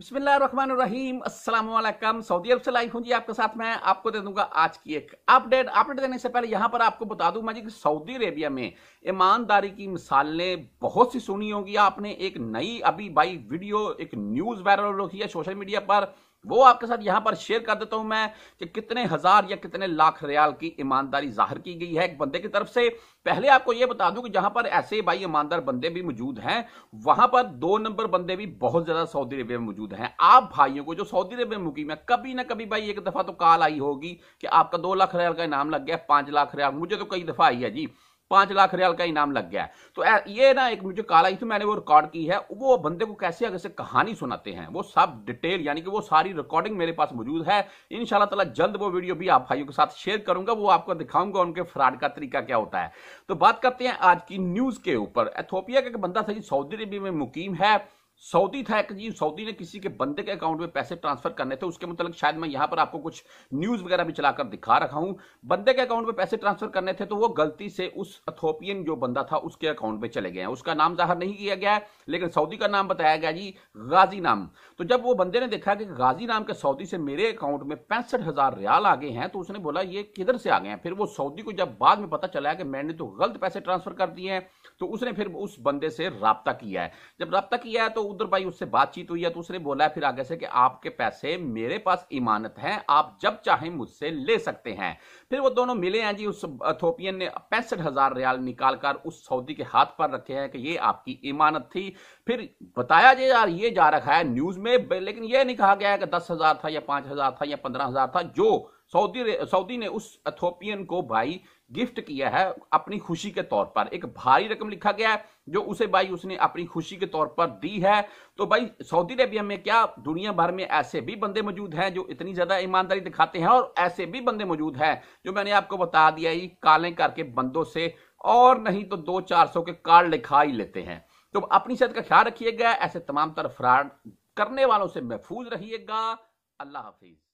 بسم اللہ الرحمن الرحیم السلام علیکم سعودی عرب سے لائی ہوں جی آپ کے ساتھ میں آپ کو دے دوں گا آج کی ایک اپڈیٹ اپڈیٹ دینے سے پہلے یہاں پر آپ کو بتا دوں جی کہ سعودی عربیہ میں ایمانداری کی مثالیں بہت سی سنی ہوگی آپ نے ایک نئی ابھی بائی ویڈیو ایک نیوز وائرل رہی ہے سوشل میڈیا پر وہ آپ کے ساتھ یہاں پر شیئر کر دیتا ہوں میں کہ کتنے ہزار یا کتنے لاکھ ریال کی ایمانداری ظاہر کی گئی ہے ایک بندے کی طرف سے پہلے آپ کو یہ بتا دوں کہ جہاں پر ایسے بھائی ایماندار بندے بھی موجود ہیں وہاں پر دو نمبر بندے بھی بہت زیادہ سعودی عربیہ میں موجود ہیں آپ بھائیوں کو جو سعودی عربیہ میں مقیم ہے کبھی نہ کبھی بھائی ایک دفعہ تو کال آئی ہوگی کہ آپ کا دو لاکھ ریال کا انعام لگ گیا پانچ لاکھ ریال مجھے تو کئی دفعہ آئی ہے جی پانچ لاکھ ریال کا انعام لگ گیا ہے تو یہ نا ایک مجھے کالا میں نے وہ ریکارڈ کی ہے وہ بندے کو کیسے اگر سے کہانی سناتے ہیں وہ سب ڈیٹیل یعنی کہ وہ ساری ریکارڈنگ میرے پاس موجود ہے ان شاء اللہ تعالیٰ جلد وہ ویڈیو بھی آپ بھائیوں کے ساتھ شیئر کروں گا وہ آپ کو دکھاؤں گا ان کے فراڈ کا طریقہ کیا ہوتا ہے تو بات کرتے ہیں آج کی نیوز کے اوپر ایتھوپیا کا ایک بندہ تھا جی سعودی عربی میں مقیم ہے سعودی تھا کہ جی سعودی نے کسی کے بندے کے اکاؤنٹ میں پیسے ٹرانسفر کرنے تھے اس کے متعلق شاید میں یہاں پر آپ کو کچھ نیوز وغیرہ بھی چلا کر دکھا رکھا ہوں بندے کے اکاؤنٹ میں پیسے ٹرانسفر کرنے تھے تو وہ غلطی سے اس اتھوپین جو بندہ تھا اس کے اکاؤنٹ میں چلے گئے ہیں اس کا نام ظاہر نہیں کیا گیا ہے لیکن سعودی کا نام بتایا گیا جی غازی نام تو جب وہ بندے نے دیکھا کہ غازی نام کے سعودی سے میرے اکاؤنٹ میں پینسٹھ ہزار ریال آگے ہیں تو اس نے بولا یہ کدھر سے آگے ہیں پھر وہ سعودی کو جب بعد میں پتا چلا کہ میں نے تو غلط پیسے ٹرانسفر کر دیے ہیں تو اس نے پھر اس بندے سے رابطہ کیا ہے جب رابطہ کیا ہے تو ادھر بھائی اس سے بات چیت ہوئی ہے تو اس نے بولا ہے پھر آگے سے کہ آپ کے پیسے میرے پاس امانت ہیں آپ جب چاہیں مجھ سے لے سکتے ہیں پھر وہ دونوں ملے ہیں جی اس تھوپین نے پینسٹھ ہزار ریال نکال کر اس سعودی کے ہاتھ پر رکھے ہیں کہ یہ آپ کی امانت تھی پھر بتایا جی یار یہ جا رکھا ہے نیوز میں لیکن یہ نہیں کہا گیا ہے کہ دس ہزار تھا یا پانچ ہزار تھا یا پندرہ ہزار تھا جو سعودی سعودی نے اس اتھوپین کو بھائی گفٹ کیا ہے اپنی خوشی کے طور پر ایک بھاری رقم لکھا گیا ہے جو اسے بھائی اس نے اپنی خوشی کے طور پر دی ہے تو بھائی سعودی عربیہ میں کیا دنیا بھر میں ایسے بھی بندے موجود ہیں جو اتنی زیادہ ایمانداری دکھاتے ہیں اور ایسے بھی بندے موجود ہیں جو میں نے آپ کو بتا دیا ہی کالیں کر کے بندوں سے اور نہیں تو دو چار سو کے کال لکھا ہی لیتے ہیں تو اپنی صحت کا خیال رکھیے گا ایسے تمام تر فراڈ کرنے والوں سے محفوظ رہیے گا اللہ حافظ